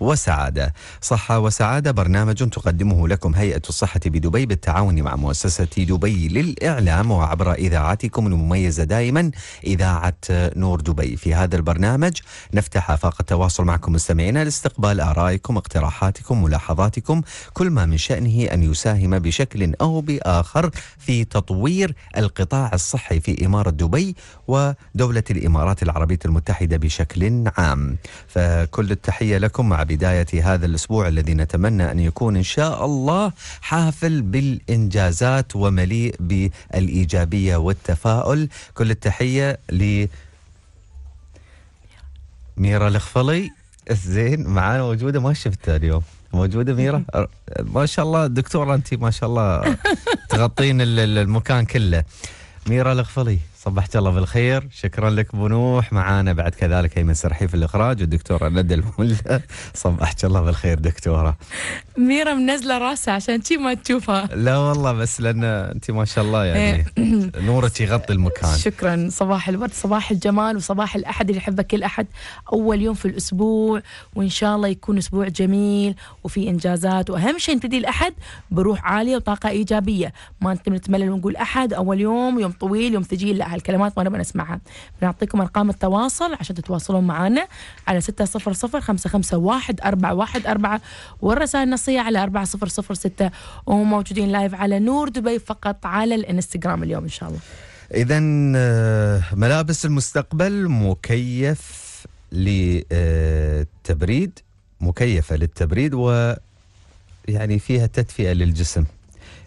وسعادة صحة وسعادة برنامج تقدمه لكم هيئة الصحة بدبي بالتعاون مع مؤسسة دبي للإعلام وعبر إذاعتكم المميزة دائما إذاعة نور دبي في هذا البرنامج نفتح آفاق التواصل معكم مستمعينا لاستقبال آرائكم اقتراحاتكم ملاحظاتكم كل ما من شأنه أن يساهم بشكل أو بآخر في تطوير القطاع الصحي في إمارة دبي ودولة الإمارات العربية المتحدة بشكل عام فكل التحية لكم مع بداية هذا الأسبوع الذي نتمنى أن يكون إن شاء الله حافل بالإنجازات ومليء بالإيجابية والتفاؤل كل التحية ل ميرا الخفلي زين معانا موجودة ما شفتها اليوم موجوده ميرا ما شاء الله دكتوره انت ما شاء الله تغطين المكان كله ميرا الخفلي صبحت الله بالخير شكرا لك بنوح معانا بعد كذلك هي سرحي في الإخراج والدكتورة ندى المولى صبحت الله بالخير دكتورة ميرا منزلة راسها عشان تي ما تشوفها لا والله بس لأن أنت ما شاء الله يعني إيه. نورك يغطي المكان شكرا صباح الورد صباح الجمال وصباح الأحد اللي يحبه كل أحد أول يوم في الأسبوع وإن شاء الله يكون أسبوع جميل وفي إنجازات وأهم شيء نبتدي الأحد بروح عالية وطاقة إيجابية ما نتملل ونقول أحد أول يوم يوم طويل يوم ثقيل لا هالكلمات ما نبغى نسمعها بنعطيكم أرقام التواصل عشان تتواصلون معنا على ستة صفر صفر خمسة خمسة واحد أربعة واحد أربعة والرسائل النصية على أربعة صفر صفر ستة وموجودين لايف على نور دبي فقط على الانستغرام اليوم إن شاء الله إذا آه، ملابس المستقبل مكيف للتبريد مكيفة للتبريد و يعني فيها تدفئة للجسم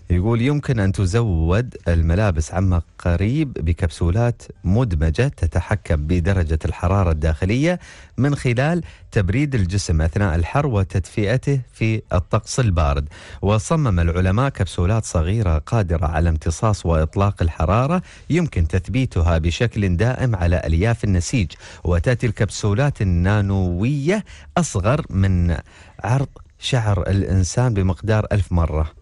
يقول يمكن أن تزود الملابس عما قريب بكبسولات مدمجة تتحكم بدرجة الحرارة الداخلية من خلال تبريد الجسم أثناء الحر وتدفئته في الطقس البارد وصمم العلماء كبسولات صغيرة قادرة على امتصاص وإطلاق الحرارة يمكن تثبيتها بشكل دائم على ألياف النسيج وتأتي الكبسولات النانوية أصغر من عرض شعر الإنسان بمقدار ألف مرة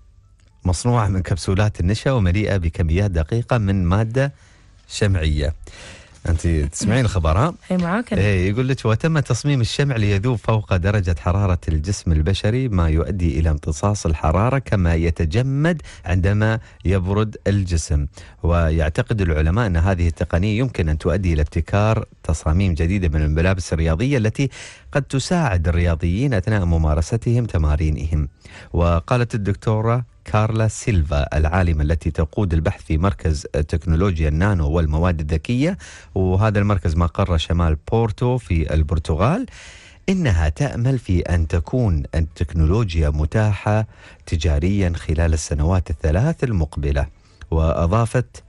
مصنوعة من كبسولات النشا ومليئة بكميات دقيقة من مادة شمعية انت تسمعين الخبر ها؟ اي معاك اي يقول لك وتم تصميم الشمع ليذوب فوق درجه حراره الجسم البشري ما يؤدي الى امتصاص الحراره كما يتجمد عندما يبرد الجسم ويعتقد العلماء ان هذه التقنيه يمكن ان تؤدي الى ابتكار تصاميم جديده من الملابس الرياضيه التي قد تساعد الرياضيين اثناء ممارستهم تمارينهم وقالت الدكتوره كارلا سيلفا العالمة التي تقود البحث في مركز تكنولوجيا النانو والمواد الذكية وهذا المركز مقر شمال بورتو في البرتغال إنها تأمل في أن تكون التكنولوجيا متاحة تجاريا خلال السنوات الثلاث المقبلة وأضافت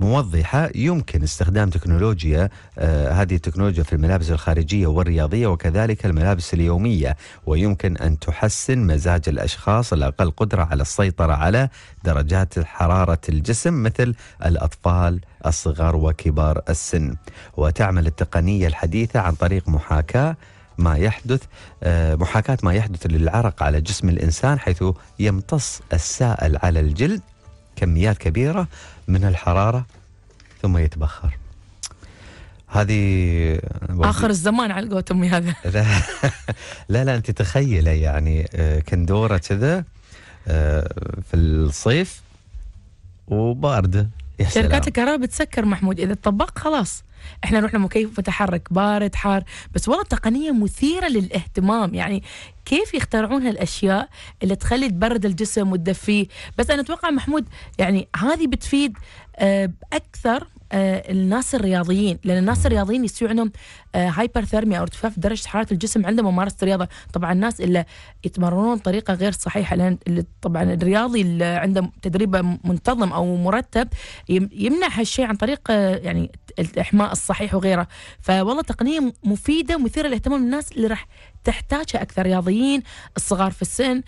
موضحة يمكن استخدام تكنولوجيا آه هذه التكنولوجيا في الملابس الخارجية والرياضية وكذلك الملابس اليومية ويمكن أن تحسن مزاج الأشخاص الأقل قدرة على السيطرة على درجات حرارة الجسم مثل الأطفال الصغار وكبار السن وتعمل التقنية الحديثة عن طريق محاكاة ما يحدث آه، محاكاة ما يحدث للعرق على جسم الإنسان حيث يمتص السائل على الجلد كميات كبيرة من الحرارة ثم يتبخر هذه اخر الزمان على قولت امي هذا لا لا, لا انت تخيلي يعني آه، كندوره كذا آه، في الصيف وبارده شركات الكهرباء بتسكر محمود اذا تطبق خلاص احنا رحنا مكيف متحرك بارد حار بس والله تقنيه مثيره للاهتمام يعني كيف يخترعون هالاشياء اللي تخلي تبرد الجسم وتدفيه بس انا اتوقع محمود يعني هذه بتفيد آه، اكثر آه، الناس الرياضيين لان الناس الرياضيين يصير عندهم هايبر آه، ثيرميا او ارتفاع في درجه حراره الجسم عند ممارسه الرياضه طبعا الناس اللي يتمرنون بطريقه غير صحيحه لان طبعا الرياضي اللي عنده تدريب منتظم او مرتب يمنع هالشيء عن طريق آه، يعني الاحماء الصحيح وغيره فوالله تقنيه مفيده ومثيره للاهتمام الناس اللي راح تحتاجها اكثر رياضيين الصغار في السن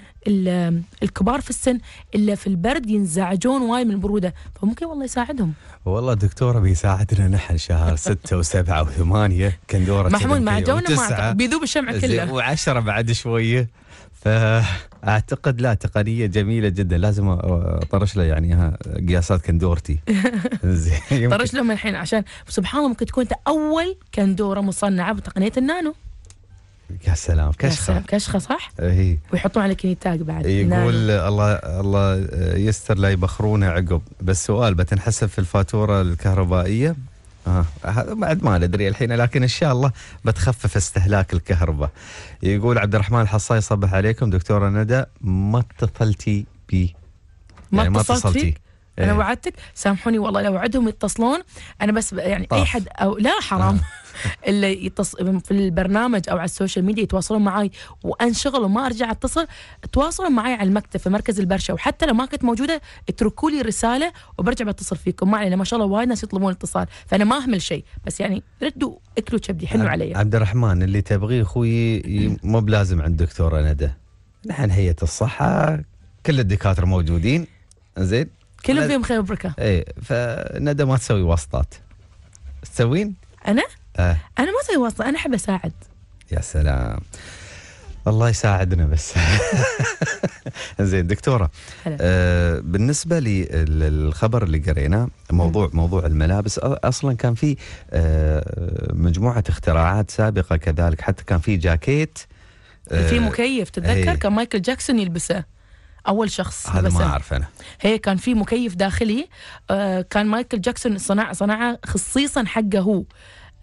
الكبار في السن الا في البرد ينزعجون وايد من البروده فممكن والله يساعدهم والله دكتوره بيساعدنا نحن شهر ستة وسبعة وثمانية كندوره محمود مع جونا بيذوب الشمع كله و10 بعد شويه فاعتقد لا تقنيه جميله جدا لازم اطرش له يعني قياسات كندورتي زين طرش لهم الحين عشان سبحان الله ممكن تكون انت اول كندوره مصنعه بتقنيه النانو يا سلام كشخه يا سلام كشخه صح؟ اي ويحطون عليك كنيتاج بعد إيه، نعم. يقول نعم. الله الله يستر لا يبخرونه عقب بس سؤال بتنحسب في الفاتوره الكهربائيه؟ آه. بعد ما ندري الحين لكن ان شاء الله بتخفف استهلاك الكهرباء. يقول عبد الرحمن الحصاي صبح عليكم دكتوره ندى ما اتصلتي بي ما يعني ما اتصلتي انا إيه. وعدتك سامحوني والله لو وعدهم يتصلون انا بس يعني طف. اي حد او لا حرام آه. اللي يتص... في البرنامج او على السوشيال ميديا يتواصلون معي وانشغل وما ارجع اتصل تواصلوا معي على المكتب في مركز البرشه وحتى لو ما كنت موجوده اتركوا لي رساله وبرجع بتصل فيكم ما لان ما شاء الله وايد ناس يطلبون الاتصال فانا ما اهمل شيء بس يعني ردوا اكلوا كبدي حنوا علي عبد الرحمن اللي تبغيه اخوي مو بلازم عند دكتوره ندى نحن هيئه الصحه كل الدكاتره موجودين زين كلهم فيهم خير وبركه اي فندى ما تسوي واسطات تسوين؟ انا؟ أه. انا ما اسوي واسطه انا احب اساعد يا سلام الله يساعدنا بس زين دكتوره آه بالنسبه للخبر اللي قريناه موضوع م. موضوع الملابس اصلا كان في آه مجموعه اختراعات سابقه كذلك حتى كان في جاكيت آه في مكيف تتذكر إيه. كان مايكل جاكسون يلبسه اول شخص هذا ما اعرف انا هي كان في مكيف داخلي آه كان مايكل جاكسون صنع صنعه خصيصا حقه هو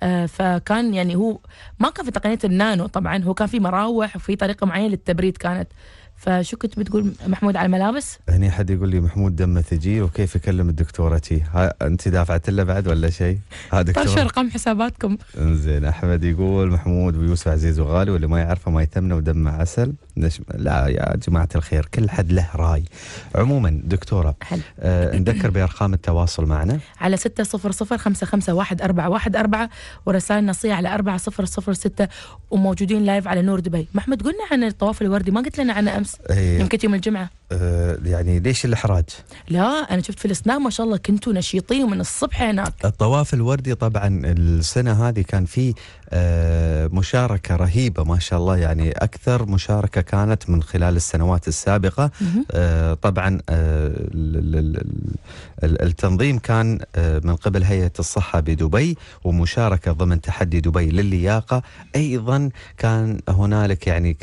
آه فكان يعني هو ما كان في تقنيه النانو طبعا هو كان في مراوح وفي طريقه معينه للتبريد كانت فشو كنت بتقول محمود على الملابس؟ هني حد يقول لي محمود دمه ثقيل وكيف يكلم الدكتوره تي؟ انت دافعت له بعد ولا شيء؟ ها دكتور طرش ارقام حساباتكم انزين احمد يقول محمود ويوسف عزيز وغالي واللي ما يعرفه ما يتمنه ودمه عسل نشم... لا يا جماعه الخير كل حد له راي. عموما دكتوره حل. آه نذكر بارقام التواصل معنا على 600 ورسائل نصيه على 4006 وموجودين لايف على نور دبي. محمد قلنا عن الطواف الوردي ما قلت لنا عن امس امس إيه. يوم كنت يوم الجمعه أه يعني ليش الاحراج؟ لا انا شفت فلسطين ما شاء الله كنتوا نشيطين من الصبح هناك الطواف الوردي طبعا السنه هذه كان في آه، مشاركة رهيبة ما شاء الله يعني أكثر مشاركة كانت من خلال السنوات السابقة آه، طبعا آه، التنظيم كان من قبل هيئة الصحة بدبي ومشاركة ضمن تحدي دبي للياقة أيضا كان هنالك يعني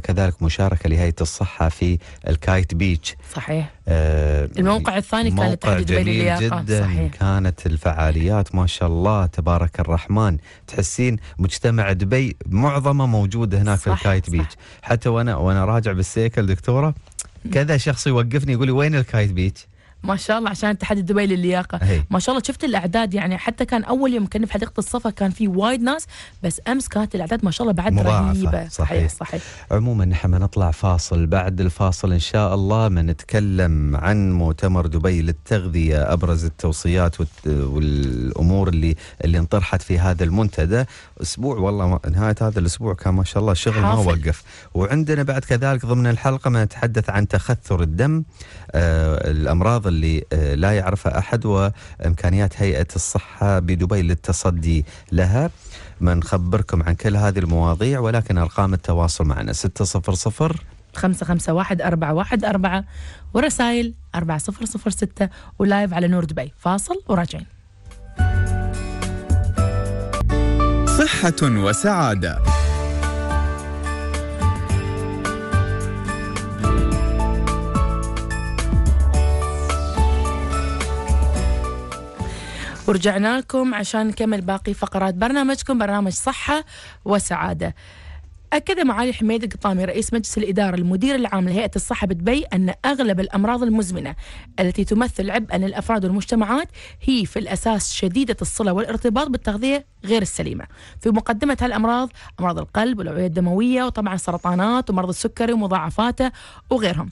كذلك مشاركة لهيئة الصحة في الكايت بيتش صحيح الموقع الثاني كان تحدي دبي للياقة جدا صحيح. كانت الفعاليات ما شاء الله تبارك الرحمن تحسين مجتمع دبي معظمه موجوده هناك صح في الكايت بيتش حتى وانا وانا راجع بالسيكل دكتوره كذا شخص يوقفني يقول لي وين الكايت بيتش؟ ما شاء الله عشان تحدي دبي للياقه هي. ما شاء الله شفت الاعداد يعني حتى كان اول يوم كنا في حديقه الصفا كان في وايد ناس بس امس كانت الاعداد ما شاء الله بعد مضاعفة. رهيبه صحيح صحيح عموما نحن نطلع فاصل بعد الفاصل ان شاء الله بنتكلم عن مؤتمر دبي للتغذيه ابرز التوصيات والامور اللي اللي انطرحت في هذا المنتدى اسبوع والله نهايه هذا الاسبوع كان ما شاء الله شغل حافل. ما وقف وعندنا بعد كذلك ضمن الحلقه بنتحدث عن تخثر الدم آه الامراض اللي آه، لا يعرفها أحد وإمكانيات هيئة الصحة بدبي للتصدي لها ما نخبركم عن كل هذه المواضيع ولكن أرقام التواصل معنا 600 خمسة خمسة واحد أربعة واحد أربعة ورسائل أربعة صفر صفر ستة ولايف على نور دبي فاصل وراجعين صحة وسعادة ورجعنا لكم عشان نكمل باقي فقرات برنامجكم برنامج صحة وسعادة أكد معالي حميد القطامي رئيس مجلس الإدارة المدير العام لهيئة الصحة بدبي أن أغلب الأمراض المزمنة التي تمثل عبئا للأفراد والمجتمعات هي في الأساس شديدة الصلة والارتباط بالتغذية غير السليمة في مقدمة هالأمراض أمراض القلب والأوعية الدموية وطبعا سرطانات ومرض السكري ومضاعفاته وغيرهم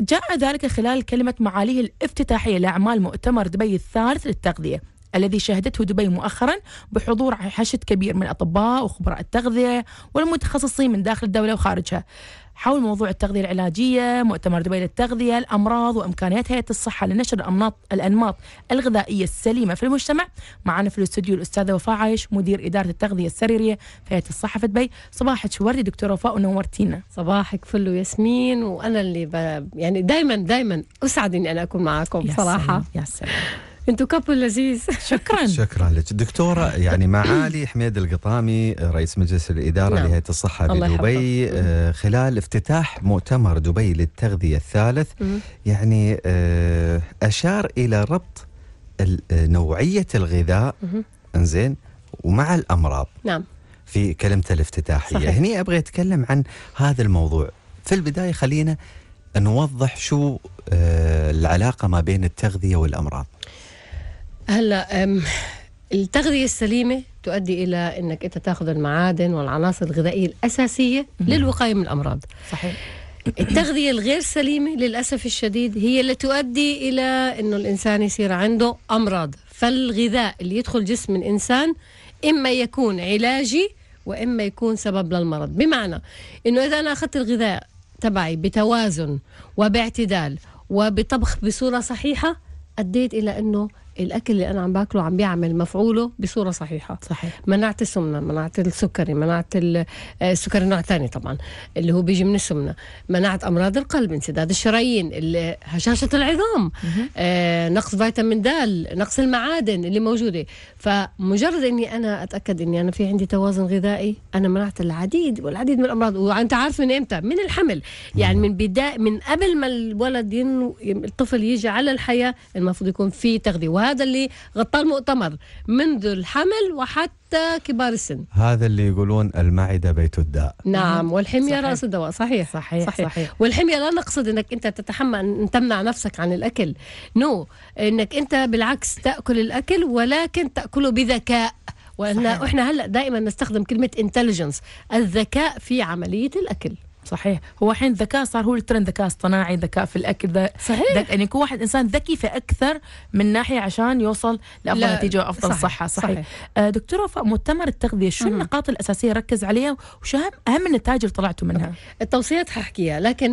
جاء ذلك خلال كلمة معاليه الافتتاحية لأعمال مؤتمر دبي الثالث للتغذية الذي شهدته دبي مؤخرا بحضور حشد كبير من اطباء وخبراء التغذيه والمتخصصين من داخل الدوله وخارجها. حول موضوع التغذية العلاجية مؤتمر دبي للتغذية الأمراض وإمكانيات هيئة الصحة لنشر الأنماط الأنماط الغذائية السليمة في المجتمع معنا في الاستوديو الأستاذة وفاء عايش مدير إدارة التغذية السريرية في هيئة الصحة في دبي صباحك وردي دكتورة وفاء ونورتينا صباحك فل وياسمين وأنا اللي ب... يعني دائما دائما أسعد إني أنا أكون معكم يا صراحة سلام. يا سلام انتو كابل لذيذ شكرا شكرا لك دكتوره يعني معالي حميد القطامي رئيس مجلس الاداره نعم. لهيئه الصحه بدبي آه، خلال افتتاح مؤتمر دبي للتغذيه الثالث يعني آه، اشار الى ربط آه، نوعيه الغذاء انزين ومع الامراض نعم في كلمته الافتتاحيه صحيح. هني ابغى اتكلم عن هذا الموضوع في البدايه خلينا نوضح شو العلاقه ما بين التغذيه والامراض هلا التغذيه السليمه تؤدي الى انك انت تاخذ المعادن والعناصر الغذائيه الاساسيه للوقايه من الامراض صحيح التغذية الغير سليمة للأسف الشديد هي اللي تؤدي إلى أنه الإنسان يصير عنده أمراض فالغذاء اللي يدخل جسم الإنسان إما يكون علاجي وإما يكون سبب للمرض بمعنى أنه إذا أنا أخذت الغذاء تبعي بتوازن وباعتدال وبطبخ بصورة صحيحة أديت إلى أنه الاكل اللي انا عم باكله عم بيعمل مفعوله بصوره صحيحه صحيح مناعه السمنه مناعه السكري مناعه آه، السكري نوع ثاني طبعا اللي هو بيجي من السمنه مناعه امراض القلب انسداد الشرايين هشاشه العظام آه، نقص فيتامين د نقص المعادن اللي موجوده فمجرد اني انا اتاكد اني انا في عندي توازن غذائي انا منعت العديد والعديد من الامراض وانت عارف من امتى من الحمل يعني من بدايه من قبل ما الولد ين... الطفل يجي على الحياه المفروض يكون في تغذيه وهذا اللي غطى المؤتمر منذ الحمل وحتى كبار السن هذا اللي يقولون المعدة بيت الداء نعم والحمية صحيح. رأس الدواء صحيح صحيح, صحيح صحيح والحمية لا نقصد أنك أنت تتحمل أن تمنع نفسك عن الأكل نو no. أنك أنت بالعكس تأكل الأكل ولكن تأكله بذكاء واحنا هلا دائما نستخدم كلمه انتليجنس الذكاء في عمليه الاكل صحيح هو الحين الذكاء صار هو الترند ذكاء اصطناعي ذكاء في الاكل صحيح ذك... يعني يكون واحد انسان ذكي في اكثر من ناحيه عشان يوصل لافضل لا. نتيجه وافضل صحيح. صحه صحيح, صحيح. آه دكتوره مؤتمر التغذيه شو النقاط الاساسيه ركز عليها وشو اهم النتائج اللي طلعتوا منها التوصيات ححكيها لكن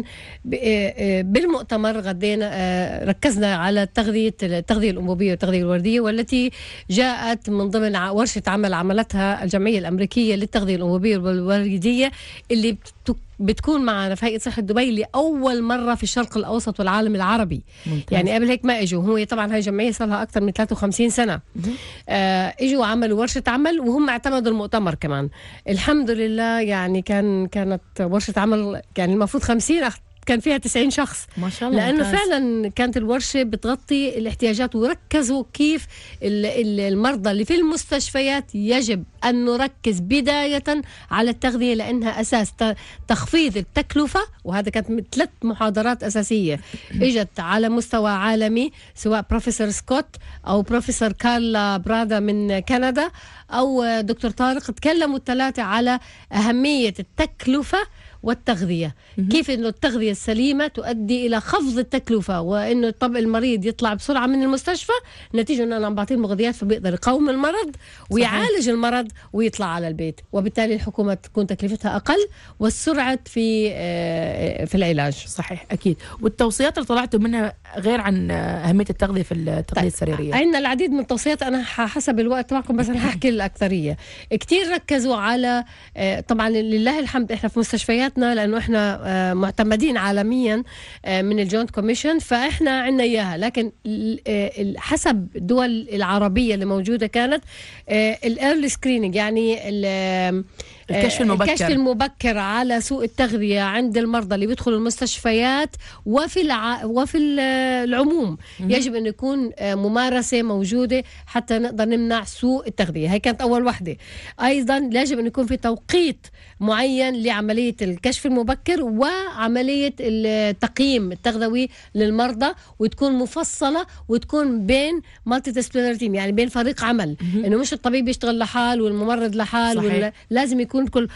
آه، آه، بالمؤتمر غدينا آه، ركزنا على تغذيه التغذيه الانبوبيه والتغذيه الورديه والتي جاءت من ضمن ورشه عمل عملتها الجمعيه الامريكيه للتغذيه الانبوبيه والورديه اللي بتكون معنا في هيئه صحه دبي لاول مره في الشرق الاوسط والعالم العربي ممتاز. يعني قبل هيك ما اجوا هو طبعا هاي جمعيه صار لها اكثر من 53 سنه آه اجوا عملوا ورشه عمل وهم اعتمدوا المؤتمر كمان الحمد لله يعني كان كانت ورشه عمل يعني المفروض 50 كان فيها 90 شخص ما شاء الله لانه ممتاز. فعلا كانت الورشه بتغطي الاحتياجات وركزوا كيف المرضى اللي في المستشفيات يجب ان نركز بدايه على التغذيه لانها اساس تخفيض التكلفه وهذا كانت ثلاث محاضرات اساسيه اجت على مستوى عالمي سواء بروفيسور سكوت او بروفيسور كارلا برادا من كندا او دكتور طارق تكلموا الثلاثه على اهميه التكلفه والتغذية مم. كيف أنه التغذية السليمة تؤدي إلى خفض التكلفة وأنه طب المريض يطلع بسرعة من المستشفى نتيجة أنه أنا بعطيه المغذيات فبيقدر يقاوم المرض ويعالج صحيح. المرض ويطلع على البيت وبالتالي الحكومة تكون تكلفتها أقل والسرعة في آه، في العلاج صحيح أكيد والتوصيات اللي طلعتوا منها غير عن آه، أهمية التغذية في التغذية طيب. السريرية عندنا العديد من التوصيات أنا حسب الوقت معكم بس أنا هحكي الأكثرية كتير ركزوا على آه، طبعا لله الحمد إحنا في مستشفيات بتاعتنا لانه احنا آه، معتمدين عالميا آه، من الجوينت كوميشن فاحنا عندنا اياها لكن آه، حسب الدول العربيه اللي موجوده كانت الايرلي سكريننج يعني الكشف آه، المبكر الكشف المبكر على سوء التغذية عند المرضى اللي بيدخلوا المستشفيات وفي الع... وفي العموم مم. يجب أن يكون آه، ممارسة موجودة حتى نقدر نمنع سوء التغذية هي كانت أول وحدة أيضا يجب أن يكون في توقيت معين لعملية الكشف المبكر وعملية التقييم التغذوي للمرضى وتكون مفصلة وتكون بين مالتي يعني بين فريق عمل انه مش الطبيب يشتغل لحال والممرض لحال صحيح. لازم يكون تكون كل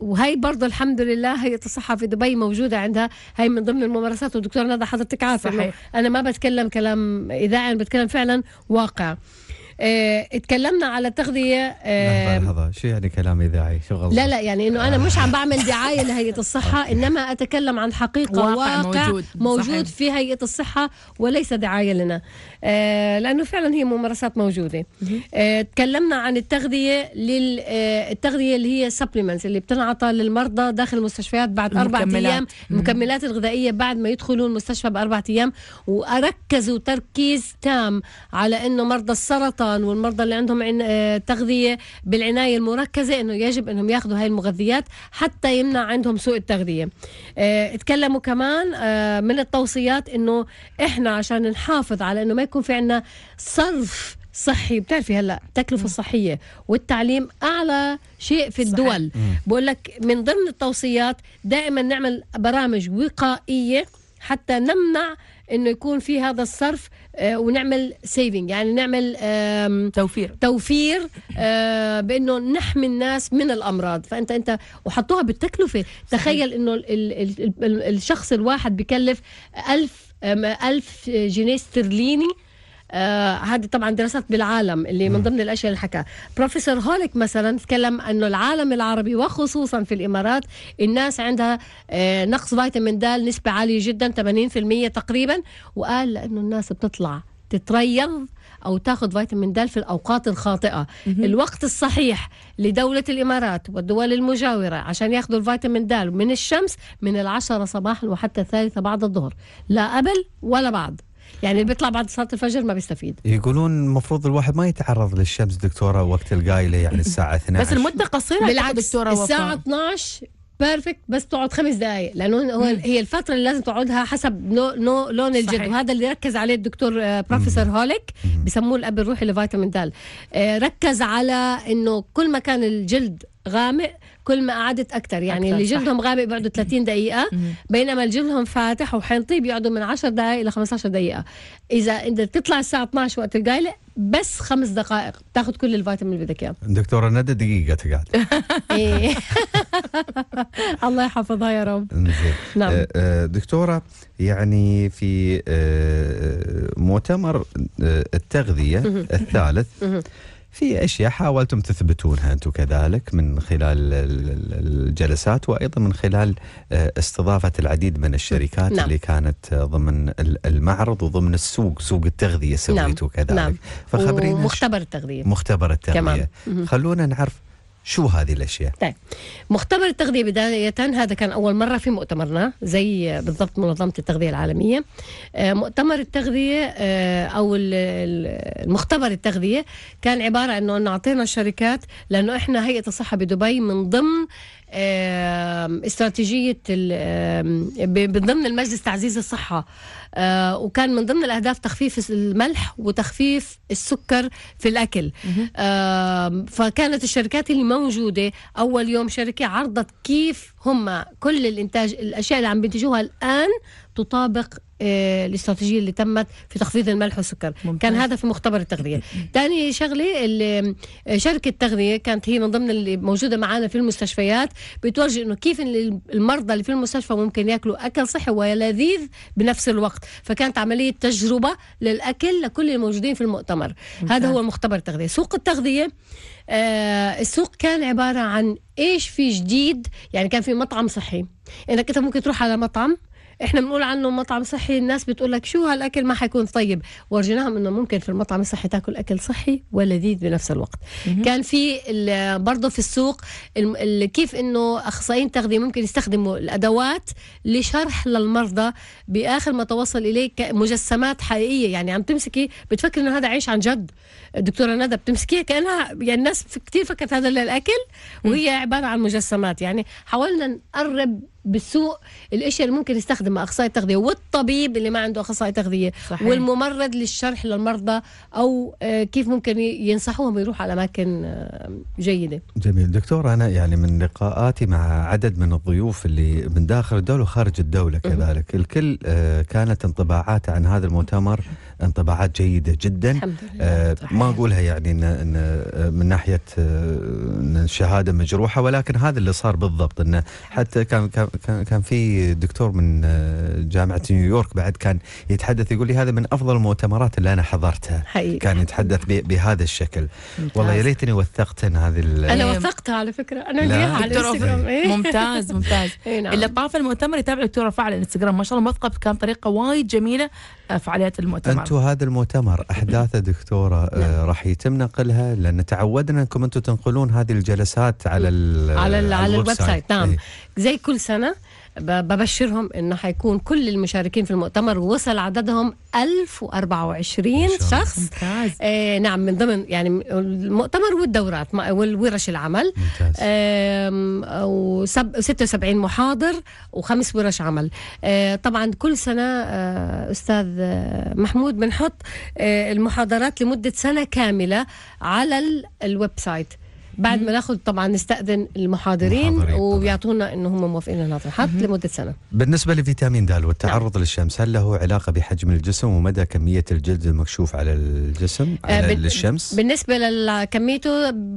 وهي برضه الحمد لله هيئه الصحه في دبي موجوده عندها هي من ضمن الممارسات والدكتور ندى حضرتك عارفه انا ما بتكلم كلام اذاعي انا بتكلم فعلا واقع اه اتكلمنا على التغذيه اه لحظة لحظة شو يعني كلام اذاعي شو غلط لا لا يعني انه انا مش عم بعمل دعايه لهيئه الصحه انما اتكلم عن حقيقه واقع, واقع موجود, موجود في هيئه الصحه وليس دعايه لنا اه لانه فعلا هي ممارسات موجوده اه تكلمنا عن التغذيه لل اه التغذيه اللي هي سبلمنتس اللي بتنعطى للمرضى داخل المستشفيات بعد أربعة ايام المكملات الغذائيه بعد ما يدخلوا المستشفى بأربعة ايام واركزوا تركيز تام على انه مرضى السرطان السرطان والمرضى اللي عندهم آه، تغذيه بالعنايه المركزه انه يجب انهم ياخذوا هاي المغذيات حتى يمنع عندهم سوء التغذيه آه، اتكلموا كمان آه، من التوصيات انه احنا عشان نحافظ على انه ما يكون في عندنا صرف صحي بتعرفي هلا التكلفه الصحيه والتعليم اعلى شيء في الدول بقول لك من ضمن التوصيات دائما نعمل برامج وقائيه حتى نمنع انه يكون في هذا الصرف آه، ونعمل سيفنج يعني نعمل توفير توفير آه، بانه نحمي الناس من الامراض فانت انت وحطوها بالتكلفه تخيل انه الشخص الواحد بكلف ألف ألف جنيه استرليني آه هذه طبعا دراسات بالعالم اللي من ضمن الاشياء اللي حكاها بروفيسور هوليك مثلا تكلم انه العالم العربي وخصوصا في الامارات الناس عندها آه نقص فيتامين د نسبه عاليه جدا 80% تقريبا وقال لانه الناس بتطلع تتريض او تاخذ فيتامين د في الاوقات الخاطئه مهم. الوقت الصحيح لدوله الامارات والدول المجاوره عشان ياخذوا الفيتامين د من الشمس من العشرة صباحا وحتى الثالثه بعد الظهر لا قبل ولا بعد يعني اللي بيطلع بعد صلاه الفجر ما بيستفيد يقولون المفروض الواحد ما يتعرض للشمس دكتوره وقت القايله يعني الساعه 12 بس المده قصيره بالعكس يعني، دكتوره الساعه 12 بيرفكت بس تقعد خمس دقائق لانه هو هي الفتره اللي لازم تقعدها حسب نو نو لون الجلد وهذا اللي ركز عليه الدكتور بروفيسور آه، هوليك بسموه الاب الروحي لفيتامين دال آه، ركز على انه كل ما كان الجلد غامق كل ما قعدت اكثر يعني أكثر اللي جلدهم غامق بيقعدوا 30 دقيقه بينما اللي جلدهم فاتح طيب بيقعدوا من 10 دقائق الى 15 دقيقه اذا انت بتطلع الساعه 12 وقت القايله بس خمس دقائق تاخذ كل الفيتامين اللي بدك اياه دكتوره ندى دقيقه تقعد إيه. الله يحفظها يا رب نعم آه، آه، دكتوره يعني في آه، مؤتمر التغذيه الثالث في اشياء حاولتم تثبتونها انتم كذلك من خلال الجلسات وايضا من خلال آه، استضافه العديد من الشركات نعم. اللي كانت آه، ضمن المعرض وضمن السوق سوق التغذيه سويتوا نعم. كذلك نعم. فخبرينا مختبر التغذيه مختبر التغذيه كمان. خلونا نعرف شو هذه الاشياء؟ طيب مختبر التغذيه بدايه هذا كان اول مره في مؤتمرنا زي بالضبط منظمه التغذيه العالميه آه، مؤتمر التغذيه آه، او المختبر التغذيه كان عباره انه اعطينا الشركات لانه احنا هيئه الصحه بدبي من ضمن استراتيجيه من ضمن المجلس تعزيز الصحه آه، وكان من ضمن الاهداف تخفيف الملح وتخفيف السكر في الاكل فكانت الشركات اللي موجوده اول يوم شركه عرضت كيف هم كل الانتاج الاشياء اللي عم بينتجوها الان تطابق آه، الاستراتيجيه اللي تمت في تخفيض الملح والسكر ممتاز. كان هذا في مختبر التغذيه ثاني شغله آه، شركه التغذيه كانت هي من ضمن اللي موجوده معنا في المستشفيات بتورجي انه كيف المرضى اللي في المستشفى ممكن ياكلوا اكل صحي ولذيذ بنفس الوقت فكانت عمليه تجربه للاكل لكل الموجودين في المؤتمر ممتاز. هذا هو مختبر التغذيه سوق التغذيه آه السوق كان عباره عن ايش في جديد يعني كان في مطعم صحي انك انت ممكن تروح على مطعم احنا بنقول عنه مطعم صحي الناس بتقول لك شو هالاكل ما حيكون طيب ورجيناهم انه ممكن في المطعم الصحي تاكل اكل صحي ولذيذ بنفس الوقت كان في برضه في السوق كيف انه اخصائيين تغذيه ممكن يستخدموا الادوات لشرح للمرضى باخر ما توصل اليه مجسمات حقيقيه يعني عم تمسكي بتفكر انه هذا عيش عن جد الدكتوره ندى بتمسكيها كانها يعني الناس كثير فكرت هذا للاكل وهي عباره عن مجسمات يعني حاولنا نقرب بالسوق الاشياء اللي ممكن يستخدمها اخصائي التغذيه والطبيب اللي ما عنده اخصائي تغذيه صحيح. والممرض للشرح للمرضى او آه، كيف ممكن ينصحوهم يروحوا على اماكن آه، جيده. جميل دكتور انا يعني من لقاءاتي مع عدد من الضيوف اللي من داخل الدوله وخارج الدوله كذلك، الكل آه، كانت انطباعات عن هذا المؤتمر انطباعات جيده جدا. الحمد لله. ما اقولها يعني إن من ناحيه الشهاده مجروحه ولكن هذا اللي صار بالضبط انه حتى كان كان كان في دكتور من آه، جامعه نيويورك بعد كان يتحدث يقول لي هذا من افضل المؤتمرات اللي انا حضرتها حقيقة. كان يتحدث بهذا الشكل ممتاز. والله يا ليتني وثقت هذه انا وثقتها على فكره انا اللي على الانستغرام إيه. ممتاز ممتاز نعم. اللي طاف المؤتمر يتابع دكتور رفاعه على الانستغرام ما شاء الله موثقه كان طريقه وايد جميله آه، فعاليات المؤتمر انتم هذا المؤتمر احداثه دكتوره آه، نعم. راح يتم نقلها لان تعودنا انكم انتم تنقلون هذه الجلسات على على على الويب سايت نعم زي كل سنه ببشرهم انه حيكون كل المشاركين في المؤتمر وصل عددهم 1024 شخص ممتاز. آه نعم من ضمن يعني المؤتمر والدورات والورش العمل ممتاز. آه و76 محاضر وخمس ورش عمل آه طبعا كل سنه آه استاذ آه، محمود بنحط آه المحاضرات لمده سنه كامله على الويب سايت بعد ما ناخذ طبعا نستاذن المحاضرين وبيعطونا ان هم موافقين على هذا الحد لمده سنه بالنسبه لفيتامين د والتعرض نعم. للشمس هل له علاقه بحجم الجسم ومدى كميه الجلد المكشوف على الجسم آه، على بال... للشمس بالنسبه لكميته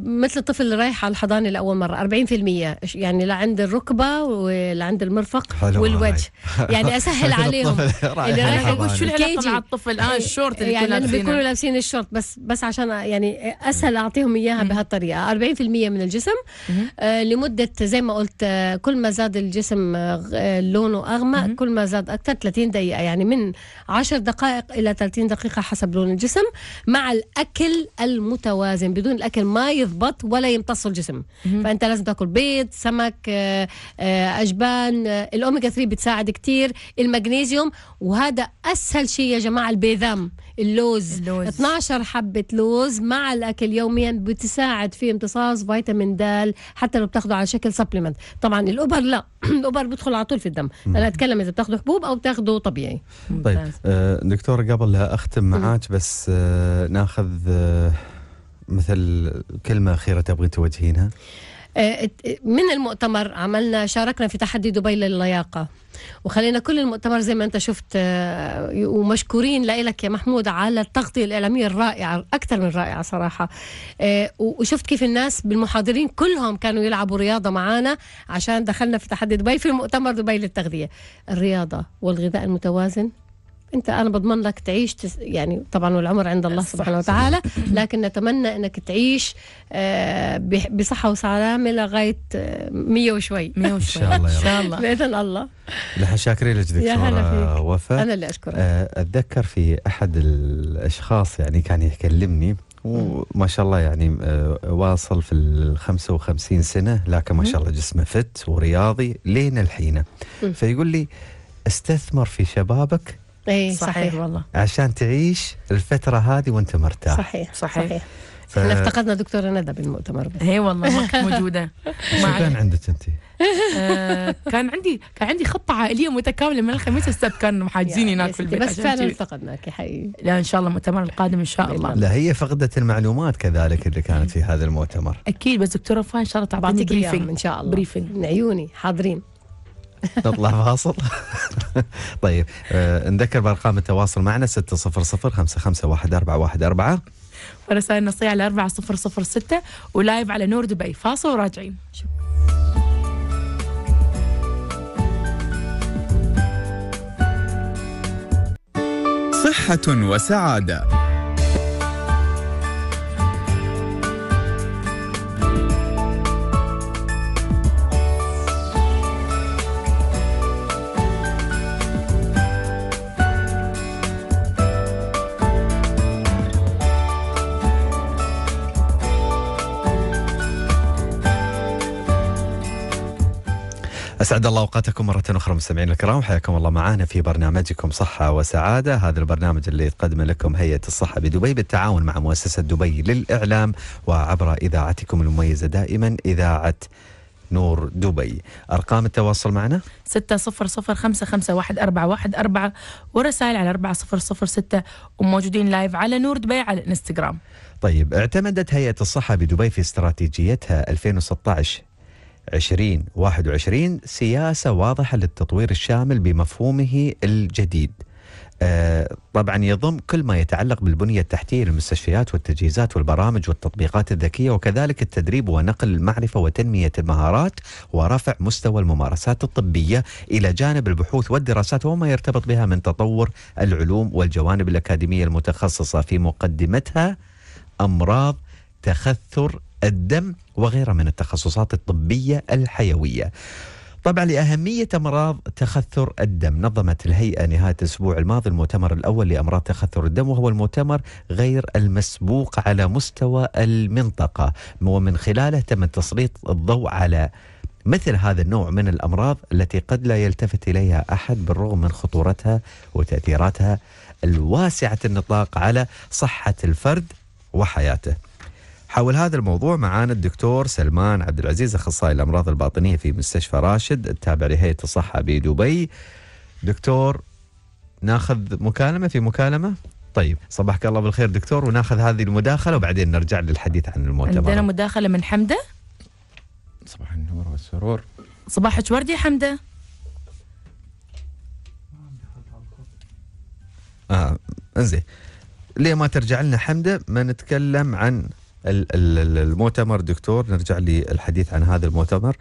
مثل الطفل اللي رايح على الحضانه لاول مره 40% يعني لعند الركبه ولعند المرفق والوجه يعني اسهل عليهم اللي رايح يعني يقول شو العلاقه مع الطفل اه يعني الشورت اللي يعني بيكونوا لابسين الشورت بس بس عشان يعني اسهل اعطيهم اياها بهالطريقه 70% من الجسم آه لمده زي ما قلت آه كل ما زاد الجسم آه لونه اغمق كل ما زاد اكثر 30 دقيقه يعني من 10 دقائق الى 30 دقيقه حسب لون الجسم مع الاكل المتوازن بدون الاكل ما يضبط ولا يمتص الجسم فانت لازم تاكل بيض سمك آه، آه، اجبان آه، الاوميجا 3 بتساعد كثير المغنيسيوم وهذا اسهل شيء يا جماعه البيذام اللوز, اللوز. 12 حبة لوز مع الأكل يوميا بتساعد في امتصاص فيتامين د حتى لو بتاخده على شكل سبلمنت طبعا الأوبر لا الأوبر بيدخل على طول في الدم أنا أتكلم إذا بتاخده حبوب أو بتاخده طبيعي طيب آه، دكتور دكتورة قبل لا أختم معاك بس آه، ناخذ آه، مثل كلمة أخيرة تبغي توجهينها آه، من المؤتمر عملنا شاركنا في تحدي دبي للياقة وخلينا كل المؤتمر زي ما انت شفت آه، ومشكورين لك يا محمود على التغطية الإعلامية الرائعة أكثر من رائعة صراحة آه، وشفت كيف الناس بالمحاضرين كلهم كانوا يلعبوا رياضة معانا عشان دخلنا في تحدي دبي في مؤتمر دبي للتغذية الرياضة والغذاء المتوازن انت انا بضمن لك تعيش تس يعني طبعا والعمر عند الله سبحانه وتعالى لكن نتمنى انك تعيش آه، بصحه وسلامه لغايه 100 آه، وشوي 100 وشوي ان شاء الله يا رب. باذن الله نحن شاكرين لك دكتوره وفاء انا اللي اشكرك آه، اتذكر في احد الاشخاص يعني كان يكلمني وما شاء الله يعني واصل في ال 55 سنه لكن ما شاء الله جسمه فت ورياضي لين الحين فيقول لي استثمر في شبابك إيه، صحيح, والله عشان تعيش الفتره هذه وانت مرتاح صحيح صحيح, صحيح. ف... احنا افتقدنا دكتوره ندى بالمؤتمر اي والله ما كانت موجوده شو كان عندك انت؟ آه كان عندي كان عندي خطه عائليه متكامله من الخميس السبت كانوا محاجزيني هناك في البيت بس فعلا افتقدناك حقيقي لا ان شاء الله المؤتمر القادم ان شاء الله لا هي فقدت المعلومات كذلك اللي كانت في هذا المؤتمر اكيد بس دكتوره فان ان شاء الله تعطيني بريفنج ان شاء الله بريفنج من عيوني حاضرين نطلع فاصل طيب آه نذكر بارقام التواصل معنا 600 551 ورسائل نصيحة على 4006 ولايف على نور دبي فاصل وراجعين صحة وسعادة اسعد الله اوقاتكم مره اخرى مستمعينا الكرام حياكم الله معنا في برنامجكم صحه وسعاده هذا البرنامج اللي تقدمه لكم هيئه الصحه بدبي بالتعاون مع مؤسسه دبي للاعلام وعبر اذاعتكم المميزه دائما اذاعه نور دبي أرقام التواصل معنا ستة صفر صفر خمسة خمسة واحد أربعة واحد أربعة ورسائل على أربعة صفر صفر ستة وموجودين لايف على نور دبي على الانستغرام طيب اعتمدت هيئة الصحة بدبي في استراتيجيتها 2016 2021 سياسة واضحة للتطوير الشامل بمفهومه الجديد آه، طبعا يضم كل ما يتعلق بالبنية التحتية للمستشفيات والتجهيزات والبرامج والتطبيقات الذكية وكذلك التدريب ونقل المعرفة وتنمية المهارات ورفع مستوى الممارسات الطبية إلى جانب البحوث والدراسات وما يرتبط بها من تطور العلوم والجوانب الأكاديمية المتخصصة في مقدمتها أمراض تخثر الدم وغيرها من التخصصات الطبية الحيوية طبعا لأهمية أمراض تخثر الدم نظمت الهيئة نهاية الأسبوع الماضي المؤتمر الأول لأمراض تخثر الدم وهو المؤتمر غير المسبوق على مستوى المنطقة ومن خلاله تم تسليط الضوء على مثل هذا النوع من الأمراض التي قد لا يلتفت إليها أحد بالرغم من خطورتها وتأثيراتها الواسعة النطاق على صحة الفرد وحياته حول هذا الموضوع معانا الدكتور سلمان عبد العزيز اخصائي الامراض الباطنيه في مستشفى راشد التابع لهيئه الصحه بدبي. دكتور ناخذ مكالمه في مكالمه؟ طيب صباحك الله بالخير دكتور وناخذ هذه المداخله وبعدين نرجع للحديث عن المؤتمر. عندنا مداخله من حمده. صباح النور والسرور. صباحك وردي يا حمده. اه انزين. ليه ما ترجع لنا حمده ما نتكلم عن المؤتمر دكتور نرجع للحديث عن هذا المؤتمر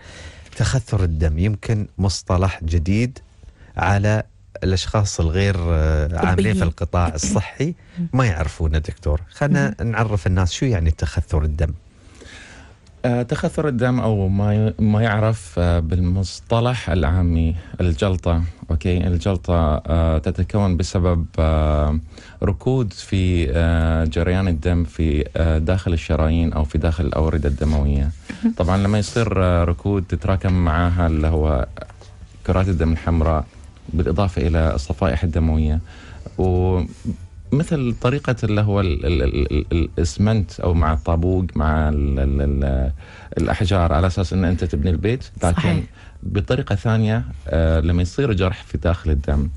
تخثر الدم يمكن مصطلح جديد على الاشخاص الغير آه، عاملين في القطاع الصحي ما يعرفونه دكتور خلينا نعرف الناس شو يعني تخثر الدم آه، تخثر الدم او ما ما يعرف آه، بالمصطلح العامي الجلطه اوكي الجلطه آه، تتكون بسبب ركود في جريان الدم في داخل الشرايين او في داخل الاورده الدمويه طبعا لما يصير ركود تتراكم معها اللي هو كرات الدم الحمراء بالاضافه الى الصفائح الدمويه و مثل طريقة اللي هو الاسمنت او مع الطابوق مع الـ الـ الـ الاحجار على اساس ان انت تبني البيت لكن صحيح. بطريقة ثانية آه لما يصير جرح في داخل الدم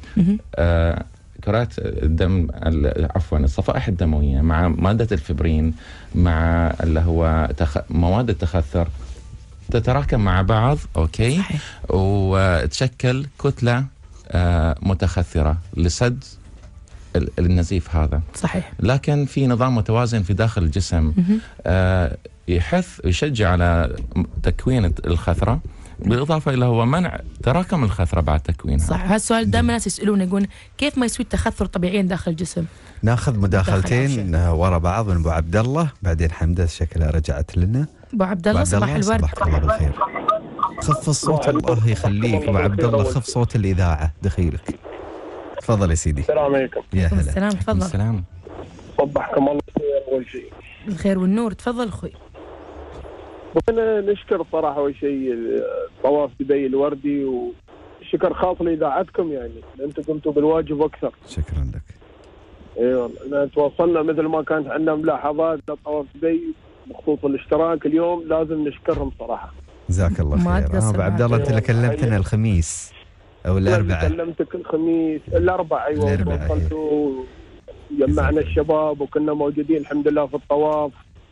آه كرات الدم عفوا الصفائح الدموية مع مادة الفبرين مع اللي هو تخ... مواد التخثر تتراكم مع بعض اوكي صحيح. وتشكل كتلة آه متخثرة لسد النزيف هذا صحيح لكن في نظام متوازن في داخل الجسم آه يحث يشجع على تكوين الخثره بالاضافه الى هو منع تراكم الخثره بعد تكوينها صح هالسؤال دائما الناس يسالون يقولون كيف ما يسوي التخثر طبيعيا داخل الجسم ناخذ مداخلتين ورا بعض من ابو عبد الله بعدين حمده شكلها رجعت لنا ابو عبد الله صباح الورد صباح الله بالخير خف الصوت الله يخليك ابو عبد الله خف صوت الاذاعه دخيلك تفضل يا سيدي السلام عليكم يا هلا السلام تفضل السلام صبحكم الله خير اول شيء الخير والنور تفضل اخوي وانا نشكر صراحه اول شيء طواف دبي الوردي وشكر خاص لاذاعتكم يعني انتم قمتوا بالواجب واكثر شكرا لك اي والله توصلنا مثل ما كانت عندنا ملاحظات لطواف دبي بخصوص الاشتراك اليوم لازم نشكرهم صراحه جزاك الله خير ابو عبد الله انت اللي كلمتنا يعني الخميس او الاربعاء يعني كلمتك الخميس الاربعاء ايوه وصلت أيوة. جمعنا الشباب وكنا موجودين الحمد لله في الطواف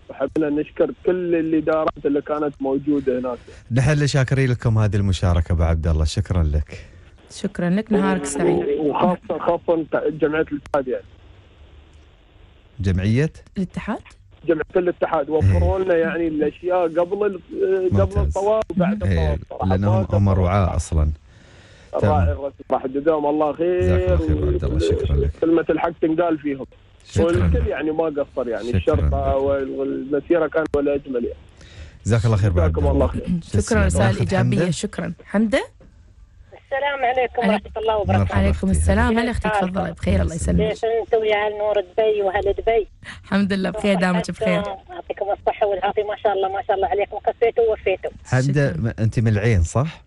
وحبنا نشكر كل الادارات اللي كانت موجوده هناك. نحن اللي شاكرين لكم هذه المشاركه ابو عبد الله شكرا لك. شكرا لك نهارك سعيد. وخاصه خاصه جمعيه الاتحاد يعني. جمعيه؟ الاتحاد؟ جمعيه الاتحاد إيه. وفروا لنا يعني الاشياء قبل قبل الطواف وبعد الطواف. إيه، لانهم هم رعاه اصلا. الراعي الرسمي محددهم الله خير جزاك الله خير عبد الله شكرا لك كلمه الحق تنقال فيهم والكل يعني ما قصر يعني الشرطه والمسيره كانت ولا اجمل يعني جزاك الله خير جزاكم الله خير شكرا رسالة إيجابية شكرا حمدة السلام عليكم ورحمة الله وبركاته عليكم السلام هلا أختي تفضلي بخير الله يسلمك كيف أنتم يا نور دبي وأهل دبي الحمد لله بخير دامك بخير يعطيكم الصحة والعافية ما شاء الله ما شاء الله عليكم كفيتوا ووفيتوا حمدة أنت من العين صح؟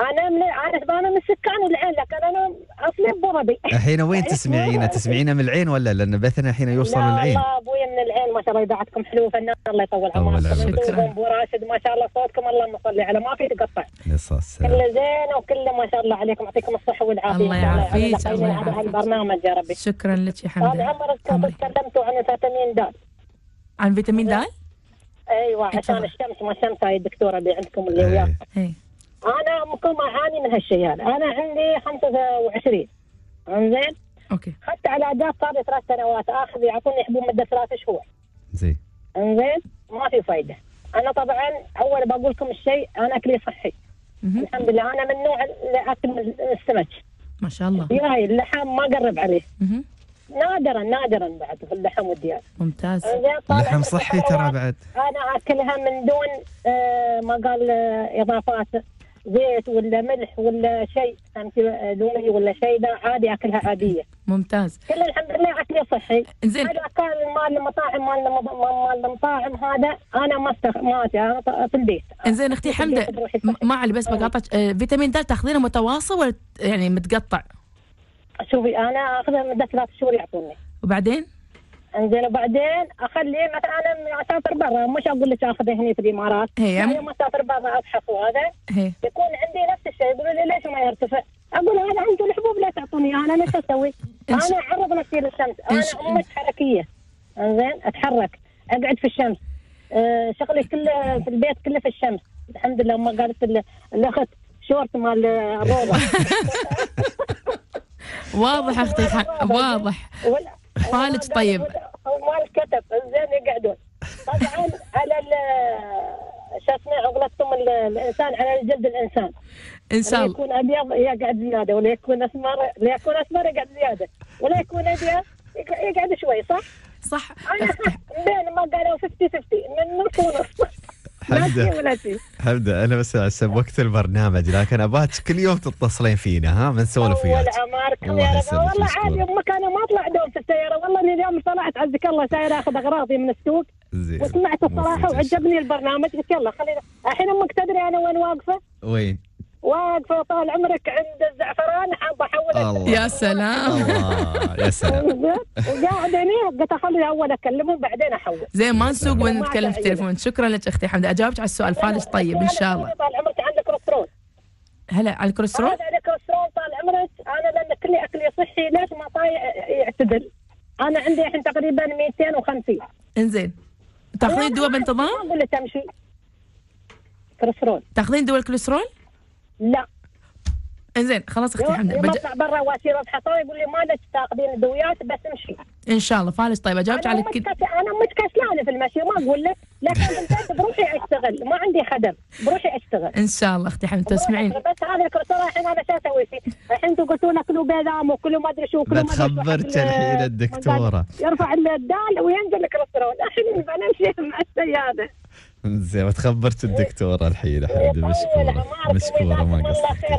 انا من عارف انا من السكان العين لكن انا اصلي بضربي الحين وين تسمعينا؟ تسمعينا من العين ولا لان بثنا الحين يوصل لا العين؟ لا ابوي من العين ما شاء الله اذاعتكم حلوه فنان الله يطول عمرك ابو راشد ما شاء الله صوتكم اللهم صل على ما في تقطع كله زين وكله ما شاء الله عليكم يعطيكم الصحه والعافيه الله يعافيك الله يعافيك على البرنامج يا ربي شكرا لك يا حمد طال عمرك تكلمتوا عن فيتامين د عن فيتامين د؟ ايوه عشان الشمس ما الشمس هاي الدكتوره اللي عندكم اللي إيه. وياك إيه. انا مقيمه اعاني من هالشيء هذا انا عندي 25 انزين اوكي حتى على اداء صار لي ثلاث سنوات اخذ يعطوني حبوب مده ثلاث شهور زين انزين ما في فايده انا طبعا اول بقول لكم الشيء انا اكلي صحي الحمد لله انا من نوع اللي اكل السمك ما شاء الله ياي اللحم ما اقرب عليه نادرا نادرا بعد في اللحم والدياء ممتاز اللحم صحي ترى بعد انا اكلها من دون آه، ما قال آه، اضافات زيت ولا ملح ولا شيء فهمتي لومي ولا شيء لا عادي اكلها عاديه ممتاز كل الحمد لله اكلي صحي زين هذا كان مال المطاعم مال مال المطاعم هذا انا ما ما انا في البيت زين اختي حمده ما علي بس بقاطعك إيه. آه. فيتامين د تاخذينه متواصل ولا يعني متقطع؟ شوفي انا اخذها مده ثلاث شهور يعطوني وبعدين؟ انزين وبعدين اخليه مثلا اسافر برا مش اقول لك اخذه هنا في الامارات هي. يوم اسافر برا ابحث وهذا يكون عندي نفس الشيء يقولوا لي ليش ما يرتفع؟ اقول هذا عنده الحبوب لا تعطوني انا ايش اسوي؟ انا اعرض نفسي للشمس انا امك حركيه انزين اتحرك اقعد في الشمس آه، شغلي كله في البيت كله في الشمس الحمد لله ما قالت الاخت شورت مال الروضه واضح اختي واضح حالك طيب عمال كتب زين يقعدون طبعا على شو اسمه عضلتهم الانسان على جلد الانسان ان شاء الله يكون ابيض يقعد زياده ولا يكون اسمر لا يكون اسمر يقعد زياده ولا يكون ابيض يقعد شوي صح؟ صح انا بين ما قالوا 50 50 من نص ونص حمدة حمدة أنا بس عشان وقت البرنامج لكن أباك كل يوم تتصلين فينا ها بنسولف وياك عمرك والله عادي أمك أنا ما اطلع دوم في السيارة والله إني اليوم طلعت عزك الله سايرة أخذ أغراضي من السوق وسمعت الصراحة وعجبني البرنامج قلت يلا خلينا الحين أمك تدري أنا وين واقفة؟ وين؟ واقفه طال عمرك عند الزعفران بحول يا سلام يا سلام وقاعد هنا قلت اخلي اول اكلمه بعدين احول زين ما نسوق ونتكلم في التليفون شكرا لك اختي حمد اجاوبك على السؤال فالش طيب ان شاء الله طال عمرك عندك كوليسترول هلا على الكوليسترول؟ انا الكوليسترول طال عمرك انا لان كل اكلي صحي لازم اطايع يعتدل انا عندي الحين تقريبا 250 انزين تاخذين دواء بانتظام؟ ولا تمشي كوليسترول تاخذين دواء الكوليسترول؟ لا انزين خلاص اختي حمد بج... اطلع برا وسيله خطر يقول طيب، لي ما لك تاخذين دويات بس امشي ان شاء الله فالس طيب اجاوبك على كذا متكس... انا متكسلانه في المشي ما اقول لك لكن بروحي اشتغل ما عندي خدم بروحي اشتغل ان شاء الله اختي حمد تسمعين بس هذا الكوتر الحين انا شو اسوي فيه؟ الحين انتم قلتوا لنا كلوا بيضام وكلوا ما ادري شو وكلوا ما تخبرت الحين الدكتوره يرفع الدال وينزل الكوليسترول الحين بنمشي مع السياده زين وتخبرت الدكتوره الحين احمد إيه، مشكوره مشكوره ما قصرتي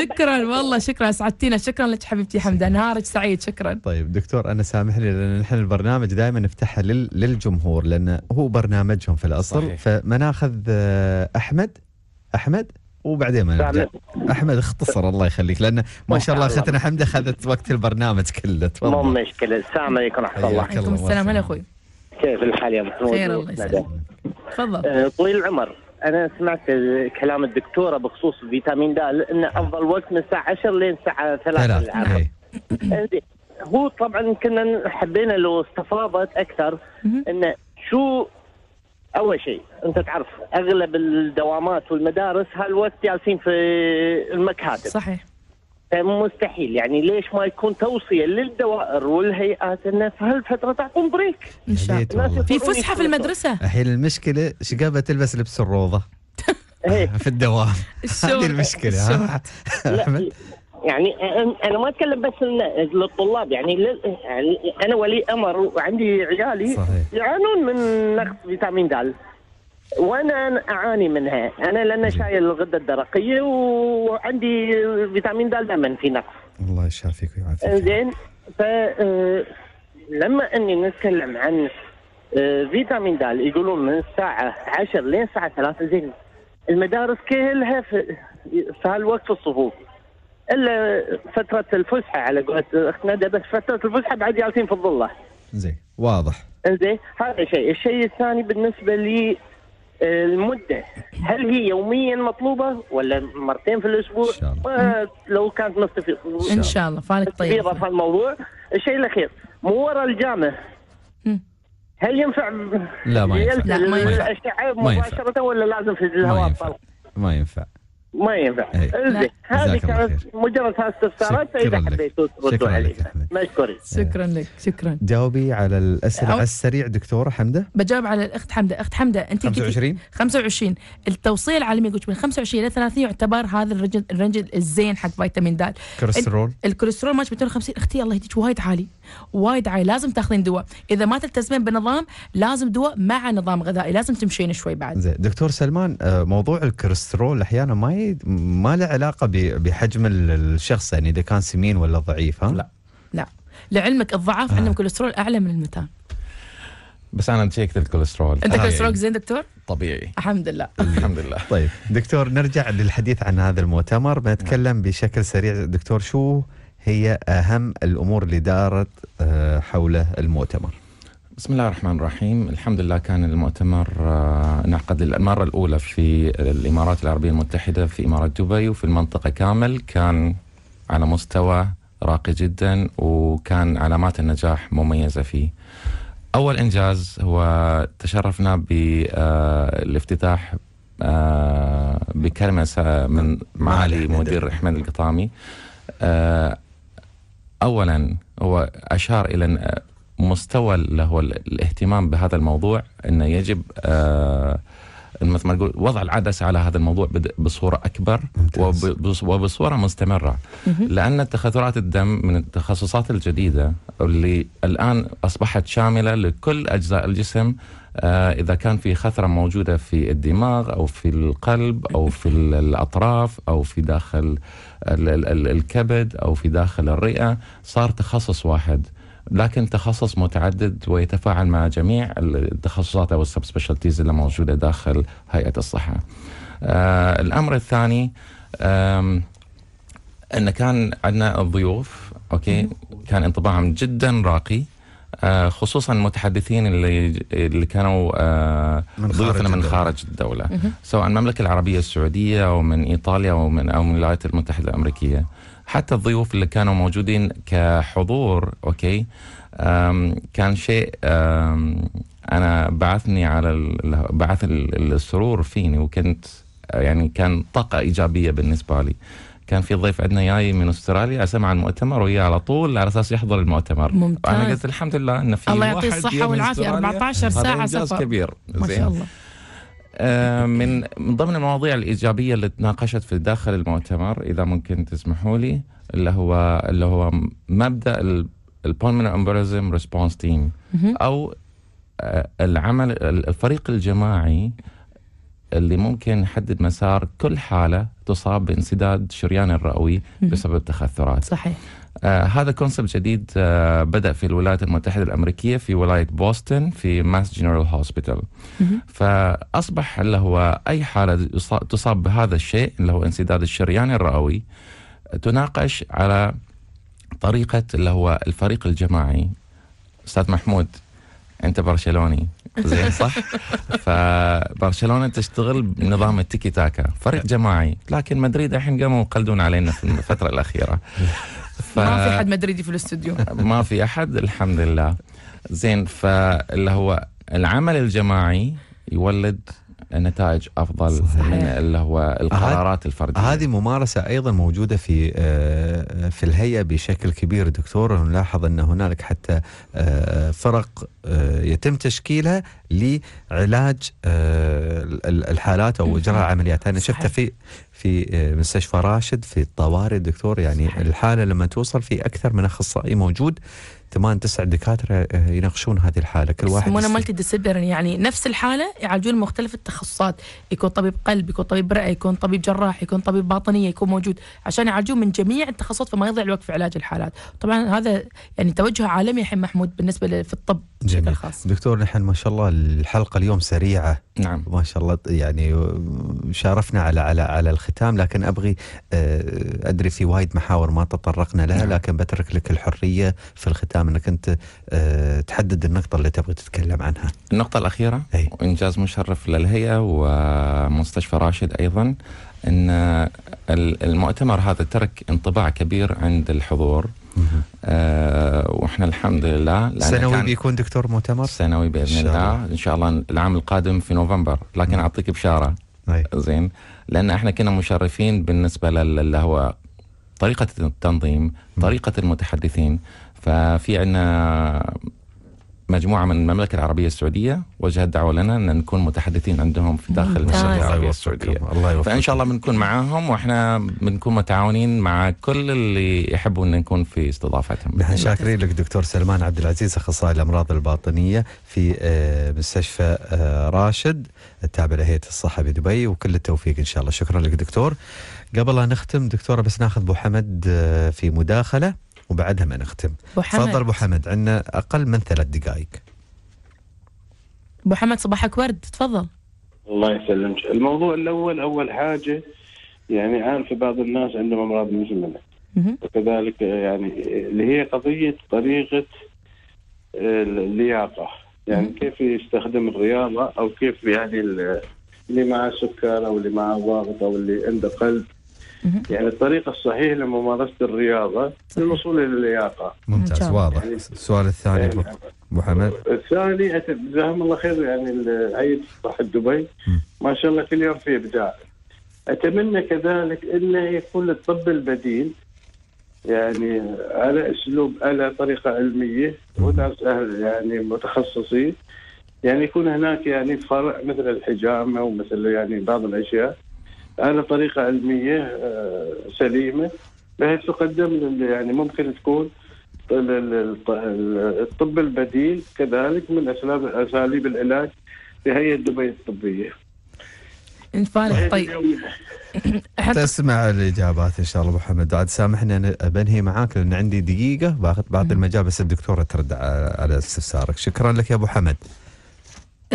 شكرا والله شكرا اسعدتينا شكرا لك حبيبتي حمدة نهارك سعيد شكرا طيب دكتور انا سامحني لان نحن البرنامج دائما نفتحه لل... للجمهور لان هو برنامجهم في الاصل صحيح. فما ناخذ آه، احمد احمد وبعدين ما نرجع احمد اختصر الله يخليك لان ما شاء الله اختنا حمده اخذت وقت البرنامج كله مو مشكله السلام عليكم ورحمه الله وعليكم السلام هلا اخوي كيف الحال يا محمود؟ خير الله يسلمك نعم. تفضل آه، طويل العمر انا سمعت كلام الدكتوره بخصوص فيتامين د ان افضل وقت من الساعه 10 لين الساعه 3 العصر نعم. إيه. هو طبعا كنا حبينا لو استفاضت اكثر ان شو اول شيء انت تعرف اغلب الدوامات والمدارس هالوقت جالسين في المكاتب صحيح آه، مستحيل يعني ليش ما يكون توصيه للدوائر والهيئات انه في هالفتره تعطون بريك ان شاء الله في فسحه في المدرسه الحين المشكله شقابه تلبس لبس الروضه إيه. في الدوام هذه المشكله يعني انا ما اتكلم بس للطلاب يعني, يعني انا ولي امر وعندي عيالي يعانون من نقص فيتامين د وانا اعاني منها انا لان شايل الغده الدرقيه وعندي فيتامين د دائما في نقص الله يشافيك ويعافيك زين ف آه، لما اني نتكلم عن آه، فيتامين د يقولون من الساعه 10 لين الساعه 3 زين المدارس كلها في, في هالوقت الصفوف الا فتره الفسحه على قولت اخت ندى بس فتره الفسحه بعد جالسين في الظله زين واضح زين هذا شيء الشيء الثاني بالنسبه لي المده هل هي يوميا مطلوبه ولا مرتين في الاسبوع؟ إن شاء الله. لو كانت مستفيضه ان شاء الله فانك طيب في الموضوع الشيء الاخير مو وراء الجامع هل ينفع لا ما ينفع لا ما ينفع. ما ينفع. ولا لازم في الهواء ما ينفع. ما ينفع ما ينفع انزين إيه. هذه كانت مجرد استفسارات فاذا حبيتوا تردوا علي مشكورين إيه. شكرا لك شكرا جاوبي على الاسئله على السريع دكتوره حمده بجاوب على الاخت حمده اخت حمده انت 25 25 التوصيه العالميه قلت من 25 الى 30 يعتبر هذا الرنج الزين حق فيتامين د الكوليسترول الكوليسترول ما 250 اختي الله يهديك وايد عالي وايد عالي لازم تاخذين دواء اذا ما تلتزمين بنظام لازم دواء مع نظام غذائي لازم تمشين شوي بعد زي. دكتور سلمان آه، موضوع الكوليسترول احيانا ما ي... ما له علاقه بحجم الشخص يعني اذا كان سمين ولا ضعيف ها لا لا لعلمك الضعاف آه. عندهم كوليسترول اعلى من المتان بس انا تشيكت الكوليسترول انت كوليسترولك زين دكتور؟ طبيعي الحمد لله الحمد لله طيب دكتور نرجع للحديث عن هذا المؤتمر بنتكلم بشكل سريع دكتور شو هي أهم الأمور اللي دارت آه، حول المؤتمر بسم الله الرحمن الرحيم الحمد لله كان المؤتمر آه، نعقد للمرة الأولى في الإمارات العربية المتحدة في إمارة دبي وفي المنطقة كامل كان على مستوى راقي جدا وكان علامات النجاح مميزة فيه أول إنجاز هو تشرفنا بالافتتاح آه، بكلمة من معالي مدير أحمد القطامي اولا هو اشار الى مستوى اللي هو الاهتمام بهذا الموضوع انه يجب آه، مثل ما نقول وضع العدسه على هذا الموضوع بصوره اكبر وبصوره مستمره لان تخثرات الدم من التخصصات الجديده اللي الان اصبحت شامله لكل اجزاء الجسم آه، اذا كان في خثره موجوده في الدماغ او في القلب او في الاطراف او في داخل الكبد أو في داخل الرئة صار تخصص واحد لكن تخصص متعدد ويتفاعل مع جميع التخصصات أو السب اللي موجودة داخل هيئة الصحة آه، الأمر الثاني أن كان عندنا الضيوف أوكي كان انطباعهم جدا راقي آه، خصوصا المتحدثين اللي اللي كانوا من آه، ضيوفنا من خارج الدوله سواء المملكه العربيه السعوديه او من ايطاليا او من او من الولايات المتحده الامريكيه حتى الضيوف اللي كانوا موجودين كحضور اوكي كان شيء انا بعثني على بعث السرور فيني وكنت يعني كان طاقه ايجابيه بالنسبه لي كان في ضيف عندنا جاي من استراليا سمع المؤتمر وهي على طول على اساس يحضر المؤتمر ممتاز انا قلت الحمد لله انه في الله يعطيه الصحه والعافيه 14 ساعه سفر كبير ما شاء الله آه، من من ضمن المواضيع الايجابيه اللي تناقشت في داخل المؤتمر اذا ممكن تسمحوا لي اللي هو اللي هو مبدا البولمنر امبريزم ريسبونس تيم او آه، العمل الفريق الجماعي اللي ممكن يحدد مسار كل حاله تصاب بانسداد شريان الرئوي بسبب تخثرات. صحيح. آه هذا كونسبت جديد آه بدا في الولايات المتحده الامريكيه في ولايه بوسطن في ماس جنرال هوسبيتال فاصبح اللي هو اي حاله تصاب بهذا الشيء اللي هو انسداد الشريان الرئوي تناقش على طريقه اللي هو الفريق الجماعي استاذ محمود انت برشلوني زين صح فبرشلونه تشتغل بنظام التيكي تاكا فريق جماعي لكن مدريد الحين قاموا يقلدون علينا في الفتره الاخيره ف... ما في حد مدريدي في الاستوديو ما في احد الحمد لله زين فاللي هو العمل الجماعي يولد نتائج افضل صحيح. من اللي هو القرارات الفرديه هذه ممارسه ايضا موجوده في آه، آه، في الهيئه بشكل كبير دكتور نلاحظ ان هنالك حتى آه، فرق يتم تشكيلها لعلاج الحالات او اجراء عمليات انا شفتها في في مستشفى راشد في الطوارئ دكتور يعني الحاله لما توصل في اكثر من اخصائي موجود ثمان تسع دكاتره آه، يناقشون هذه الحاله كل واحد يسمونها مالتي ديسيبلين يعني نفس الحاله يعالجون مختلف التخصصات يكون طبيب قلب يكون طبيب رئه يكون طبيب جراح يكون طبيب باطنيه يكون موجود عشان يعالجون من جميع التخصصات فما يضيع الوقت في علاج الحالات طبعا هذا يعني توجه عالمي الحين محمود بالنسبه في الطب بشكل خاص دكتور نحن ما شاء الله الحلقه اليوم سريعه نعم ما شاء الله يعني شارفنا على على على الختام لكن ابغي آه، ادري في وايد محاور ما تطرقنا لها نعم. لكن بترك لك الحريه في الختام انك انت آه، تحدد النقطه اللي تبغي تتكلم عنها. النقطه الاخيره أي. وانجاز مشرف للهيئه ومستشفى راشد ايضا ان المؤتمر هذا ترك انطباع كبير عند الحضور آه واحنا الحمد لله سنوي بيكون دكتور مؤتمر سنوي باذن الله ان شاء الله العام القادم في نوفمبر لكن اعطيك بشاره أي. زين لان احنا كنا مشرفين بالنسبه للي هو طريقه التنظيم طريقه المتحدثين ففي عندنا مجموعه من المملكه العربيه السعوديه وجهت دعوه لنا ان نكون متحدثين عندهم في داخل المملكه العربيه السعوديه الله يوفقك فان شاء الله بنكون معاهم واحنا بنكون متعاونين مع كل اللي يحبوا ان نكون في استضافتهم نحن شاكرين لك دكتور سلمان عبد العزيز اخصائي الامراض الباطنيه في آه، مستشفى آه، راشد التابع لهيئه الصحه بدبي وكل التوفيق ان شاء الله شكرا لك دكتور قبل ان نختم دكتوره بس ناخذ ابو حمد آه، في مداخله وبعدها ما نختم تفضل ابو حمد عندنا اقل من ثلاث دقائق ابو حمد صباحك ورد تفضل الله يسلمك الموضوع الاول اول حاجه يعني عارف بعض الناس عندهم امراض مزمنه وكذلك يعني اللي هي قضيه طريقه آه، اللياقه يعني كيف يستخدم الرياضه او كيف يعني اللي معه سكر او اللي معه ضغط او اللي عنده قلب يعني الطريق الصحيح لممارسه الرياضه للوصول الى اللياقه. ممتاز واضح يعني السؤال الثاني يعني ابو حمد الثاني جزاهم الله خير يعني العيد صحه دبي ما شاء الله كل يوم في ابداع. اتمنى كذلك انه يكون الطب البديل يعني على اسلوب على طريقه علميه وناس اهل يعني متخصصين يعني يكون هناك يعني فرع مثل الحجامه ومثل يعني بعض الاشياء على طريقه علميه آه، سليمه بحيث تقدم يعني ممكن تكون الطب البديل كذلك من اساليب العلاج لهيئه دبي الطبيه. انفالك طيب تسمع الاجابات ان شاء الله ابو حمد عاد سامحني انا بنهي معاك لان عندي دقيقه باخذ بعض المجال بس الدكتوره ترد على استفسارك شكرا لك يا ابو حمد.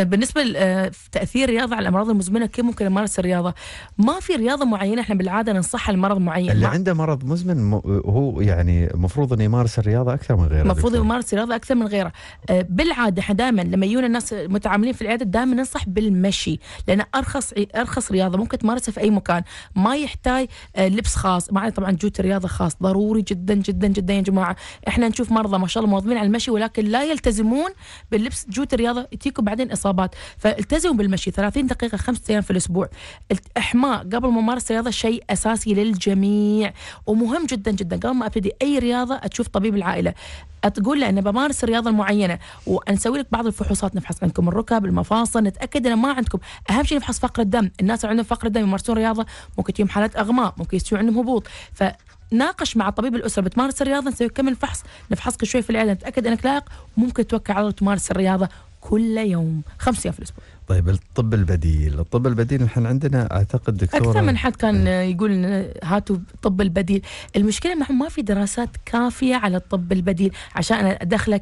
بالنسبه لتاثير آه، الرياضه على الامراض المزمنه كيف ممكن امارس الرياضه؟ ما في رياضه معينه احنا بالعاده ننصحها لمرض معين اللي عنده مرض مزمن هو يعني المفروض انه يمارس الرياضه اكثر من غيره المفروض يمارس الرياضه اكثر من غيره آه، بالعاده احنا دائما لما يجونا الناس متعاملين في العياده دائما ننصح بالمشي لان ارخص ارخص رياضه ممكن تمارسها في اي مكان ما يحتاج آه، لبس خاص ما طبعا جوت الرياضه خاص ضروري جدا جدا جدا يا جماعه احنا نشوف مرضى ما شاء الله مواظبين على المشي ولكن لا يلتزمون باللبس جوت الرياضه تجيكم بعدين اصابه الاصابات فالتزموا بالمشي 30 دقيقه خمسة ايام في الاسبوع الاحماء قبل ممارسه الرياضه شيء اساسي للجميع ومهم جدا جدا قبل ما ابتدي اي رياضه تشوف طبيب العائله تقول له انا بمارس الرياضه المعينه ونسوي لك بعض الفحوصات نفحص عندكم الركب المفاصل نتاكد انه ما عندكم اهم شيء نفحص فقر الدم الناس اللي عندهم فقر الدم يمارسون رياضه ممكن تجيهم حالات اغماء ممكن يصير عندهم هبوط ف ناقش مع طبيب الاسره بتمارس الرياضه نسوي كم فحص نفحصك شوي في العياده نتاكد انك لائق ممكن توكل على تمارس الرياضه كل يوم خمس ايام في الاسبوع طيب الطب البديل الطب البديل نحن عندنا اعتقد دكتور اكثر من حد كان إيه. يقول هاتوا الطب البديل المشكله انه ما في دراسات كافيه على الطب البديل عشان ادخله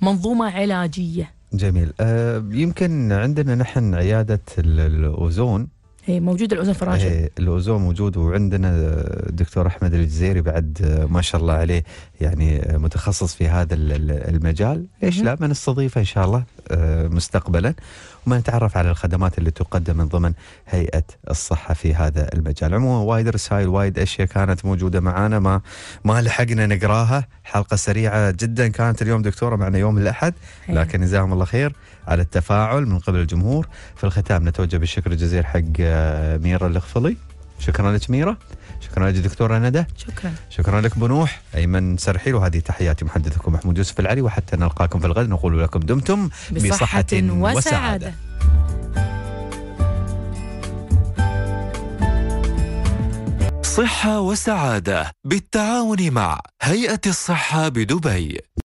كمنظومه علاجيه جميل آه يمكن عندنا نحن عياده الاوزون إيه، موجود الاوزون في الراشد إيه، الاوزون موجود وعندنا الدكتور احمد الجزيري بعد ما شاء الله عليه يعني متخصص في هذا المجال ايش لا ما نستضيفه ان شاء الله آه، مستقبلا وما نتعرف على الخدمات اللي تقدم من ضمن هيئه الصحه في هذا المجال عموما وايد رسائل وايد اشياء كانت موجوده معانا ما ما لحقنا نقراها حلقه سريعه جدا كانت اليوم دكتوره معنا يوم الاحد إيه. لكن جزاهم الله خير على التفاعل من قبل الجمهور في الختام نتوجه بالشكر الجزيل حق آه، ميرا الخفلي شكرا لك ميرا شكرا لك دكتورة ندى شكرا شكرا لك بنوح أيمن سرحيل وهذه تحياتي محدثكم محمود يوسف العلي وحتى نلقاكم في الغد نقول لكم دمتم بصحة, بصحة وسعادة, وسعادة. صحة وسعادة بالتعاون مع هيئة الصحة بدبي